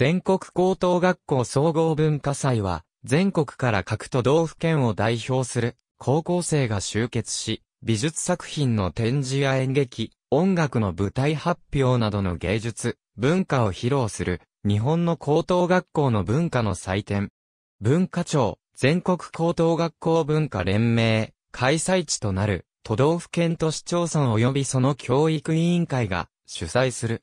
全国高等学校総合文化祭は、全国から各都道府県を代表する高校生が集結し、美術作品の展示や演劇、音楽の舞台発表などの芸術、文化を披露する、日本の高等学校の文化の祭典。文化庁、全国高等学校文化連盟、開催地となる、都道府県都市町村及びその教育委員会が主催する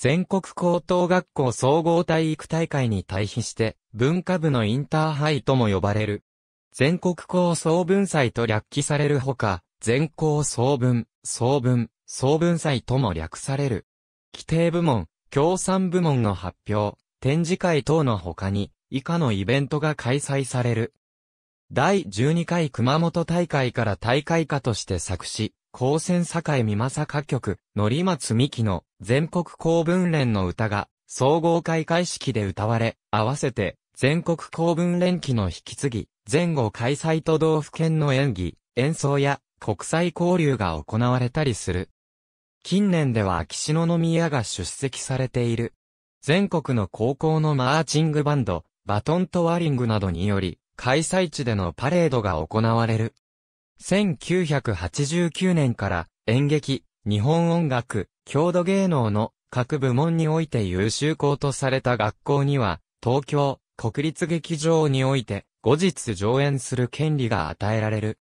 全国高等学校総合体育大会に対比して、文化部のインターハイとも呼ばれる。全国高総文祭と略記されるほか、全校総文、総文、総文祭とも略される。規定部門、協賛部門の発表、展示会等の他に、以下のイベントが開催される。第12回熊本大会から大会化として作詞、高専栄美正歌曲、のりまつみきの全国公文連の歌が、総合開会式で歌われ、合わせて、全国公文連期の引き継ぎ、前後開催都道府県の演技、演奏や国際交流が行われたりする。近年では秋篠宮が出席されている。全国の高校のマーチングバンド、バトントワリングなどにより、開催地でのパレードが行われる。1989年から演劇、日本音楽、郷土芸能の各部門において優秀校とされた学校には、東京、国立劇場において、後日上演する権利が与えられる。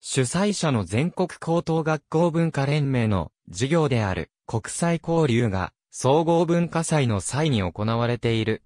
主催者の全国高等学校文化連盟の事業である国際交流が総合文化祭の際に行われている。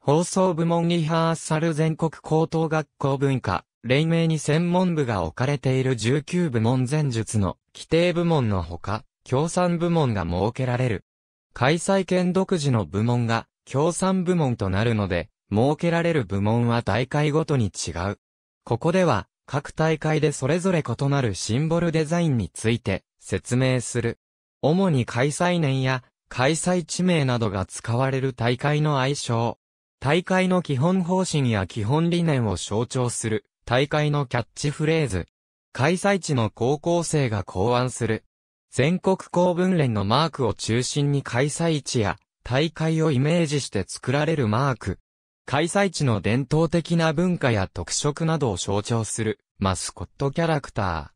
放送部門リハーサル全国高等学校文化連盟に専門部が置かれている19部門前述の規定部門のほか、協賛部門が設けられる。開催権独自の部門が協賛部門となるので、設けられる部門は大会ごとに違う。ここでは、各大会でそれぞれ異なるシンボルデザインについて説明する。主に開催年や開催地名などが使われる大会の愛称。大会の基本方針や基本理念を象徴する大会のキャッチフレーズ。開催地の高校生が考案する。全国公文連のマークを中心に開催地や大会をイメージして作られるマーク。開催地の伝統的な文化や特色などを象徴するマスコットキャラクター。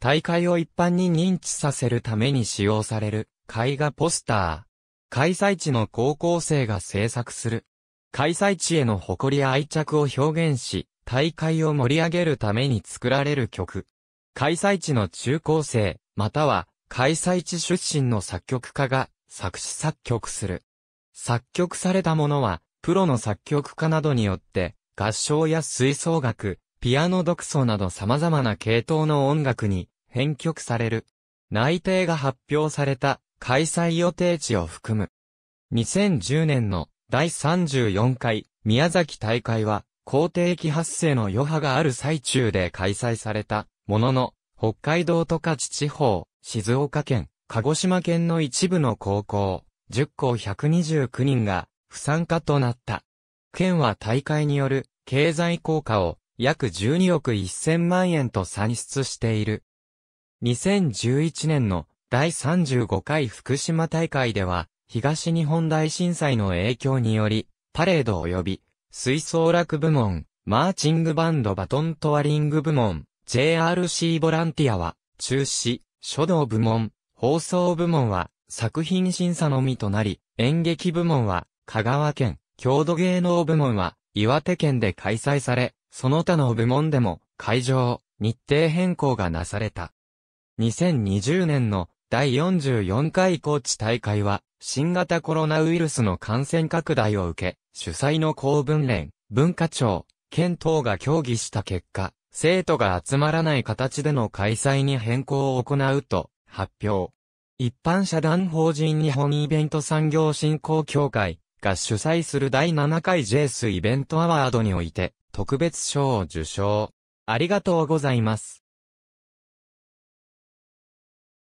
大会を一般に認知させるために使用される絵画ポスター。開催地の高校生が制作する。開催地への誇りや愛着を表現し、大会を盛り上げるために作られる曲。開催地の中高生、または開催地出身の作曲家が作詞作曲する。作曲されたものは、プロの作曲家などによって、合唱や吹奏楽、ピアノ独奏など様々な系統の音楽に編曲される。内定が発表された開催予定地を含む。2010年の第34回宮崎大会は口定期発生の余波がある最中で開催されたものの、北海道十勝地方、静岡県、鹿児島県の一部の高校、10校129人が不参加となった。県は大会による経済効果を約12億1000万円と算出している。2011年の第35回福島大会では、東日本大震災の影響により、パレード及び吹奏楽部門、マーチングバンドバトントワリング部門、JRC ボランティアは、中止、書道部門、放送部門は、作品審査のみとなり、演劇部門は、香川県、郷土芸能部門は、岩手県で開催され、その他の部門でも、会場、日程変更がなされた。2020年の第44回高知大会は、新型コロナウイルスの感染拡大を受け、主催の公文連、文化庁、県等が協議した結果、生徒が集まらない形での開催に変更を行うと発表。一般社団法人日本イベント産業振興協会が主催する第7回 JS イベントアワードにおいて特別賞を受賞。ありがとうございます。